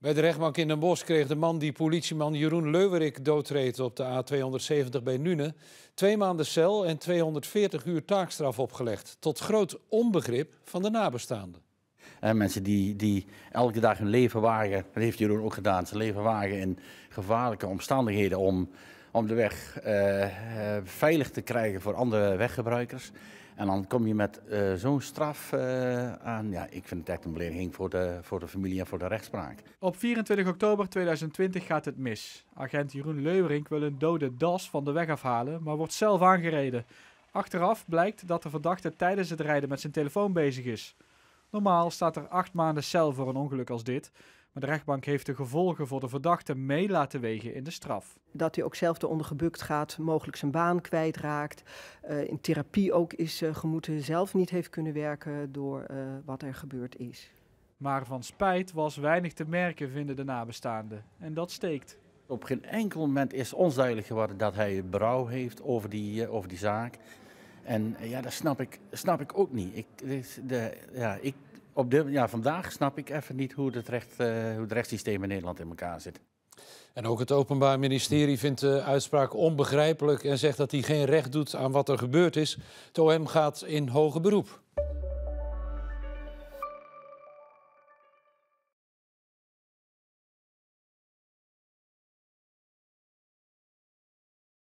Bij de rechtbank in Den Bosch kreeg de man die politieman Jeroen Leuwerik doodreed op de A270 bij Nune twee maanden cel en 240 uur taakstraf opgelegd. Tot groot onbegrip van de nabestaanden. En mensen die, die elke dag hun leven wagen, dat heeft Jeroen ook gedaan, zijn leven wagen in gevaarlijke omstandigheden om om de weg eh, eh, veilig te krijgen voor andere weggebruikers. En dan kom je met eh, zo'n straf aan. Ja, ik vind het echt een belediging voor de, voor de familie en voor de rechtspraak. Op 24 oktober 2020 gaat het mis. Agent Jeroen Leuwerink wil een dode das van de weg afhalen, maar wordt zelf aangereden. Achteraf blijkt dat de verdachte tijdens het rijden met zijn telefoon bezig is. Normaal staat er acht maanden cel voor een ongeluk als dit. Maar de rechtbank heeft de gevolgen voor de verdachte mee laten wegen in de straf. Dat hij ook zelf eronder gebukt gaat, mogelijk zijn baan kwijtraakt. Uh, in therapie ook is eh, gemoeten zelf niet heeft kunnen werken door eh, wat er gebeurd is. Maar van spijt was weinig te merken, vinden de nabestaanden. En dat steekt. Op geen enkel moment is ons duidelijk geworden dat hij berouw heeft over die, over die zaak. En ja, dat snap ik, snap ik ook niet. Ik, de, ja, ik op de, ja, vandaag snap ik even niet hoe het, recht, eh, hoe het rechtssysteem in Nederland in elkaar zit. En ook het Openbaar Ministerie vindt de uitspraak onbegrijpelijk en zegt dat hij geen recht doet aan wat er gebeurd is. Het OM gaat in hoger beroep.